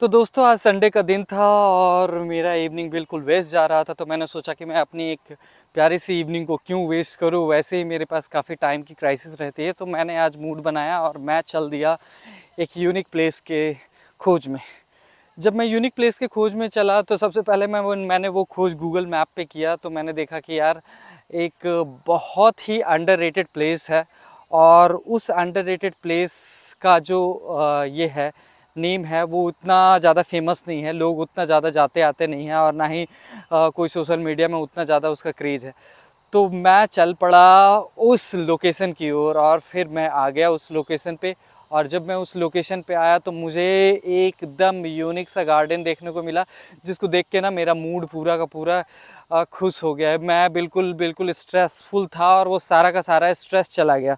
तो दोस्तों आज संडे का दिन था और मेरा इवनिंग बिल्कुल वेस्ट जा रहा था तो मैंने सोचा कि मैं अपनी एक प्यारी सी इवनिंग को क्यों वेस्ट करूं वैसे ही मेरे पास काफ़ी टाइम की क्राइसिस रहती है तो मैंने आज मूड बनाया और मैं चल दिया एक यूनिक प्लेस के खोज में जब मैं यूनिक प्लेस के खोज में चला तो सबसे पहले मैं वो मैंने वो खोज गूगल मैप पे किया तो मैंने देखा कि यार एक बहुत ही अंडर प्लेस है और उस अंडर प्लेस का जो ये है नेम है वो उतना ज़्यादा फेमस नहीं है लोग उतना ज़्यादा जाते आते नहीं हैं और ना ही आ, कोई सोशल मीडिया में उतना ज़्यादा उसका क्रेज़ है तो मैं चल पड़ा उस लोकेशन की ओर और, और फिर मैं आ गया उस लोकेशन पे और जब मैं उस लोकेशन पे आया तो मुझे एकदम यूनिक सा गार्डन देखने को मिला जिसको देख के ना मेरा मूड पूरा का पूरा खुश हो गया मैं बिल्कुल बिल्कुल स्ट्रेसफुल था और वो सारा का सारा स्ट्रेस चला गया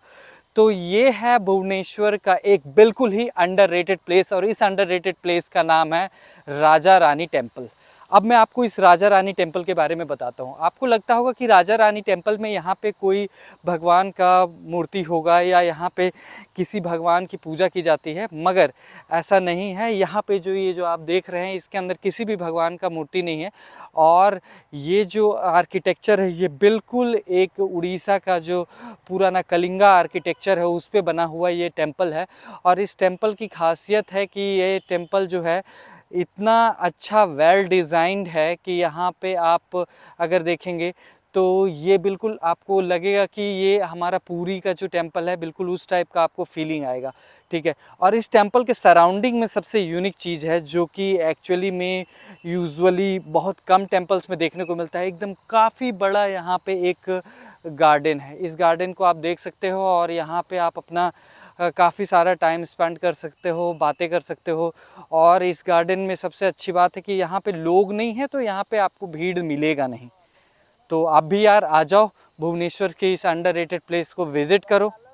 तो ये है भुवनेश्वर का एक बिल्कुल ही अंडररेटेड प्लेस और इस अंडररेटेड प्लेस का नाम है राजा रानी टेम्पल अब मैं आपको इस राजा रानी टेम्पल के बारे में बताता हूँ आपको लगता होगा कि राजा रानी टेम्पल में यहाँ पे कोई भगवान का मूर्ति होगा या यहाँ पे किसी भगवान की पूजा की जाती है मगर ऐसा नहीं है यहाँ पे जो ये जो आप देख रहे हैं इसके अंदर किसी भी भगवान का मूर्ति नहीं है और ये जो आर्किटेक्चर है ये बिल्कुल एक उड़ीसा का जो पुराना कलिंगा आर्किटेक्चर है उस पर बना हुआ ये टेम्पल है और इस टेम्पल की खासियत है कि ये टेम्पल जो है इतना अच्छा वेल डिज़ाइंड है कि यहाँ पे आप अगर देखेंगे तो ये बिल्कुल आपको लगेगा कि ये हमारा पूरी का जो टेम्पल है बिल्कुल उस टाइप का आपको फीलिंग आएगा ठीक है और इस टेम्पल के सराउंडिंग में सबसे यूनिक चीज़ है जो कि एक्चुअली में यूजुअली बहुत कम टेम्पल्स में देखने को मिलता है एकदम काफ़ी बड़ा यहाँ पे एक गार्डन है इस गार्डन को आप देख सकते हो और यहाँ पे आप अपना काफ़ी सारा टाइम स्पेंड कर सकते हो बातें कर सकते हो और इस गार्डन में सबसे अच्छी बात है कि यहाँ पे लोग नहीं हैं तो यहाँ पे आपको भीड़ मिलेगा नहीं तो आप भी यार आ जाओ भुवनेश्वर के इस अंडर प्लेस को विज़िट करो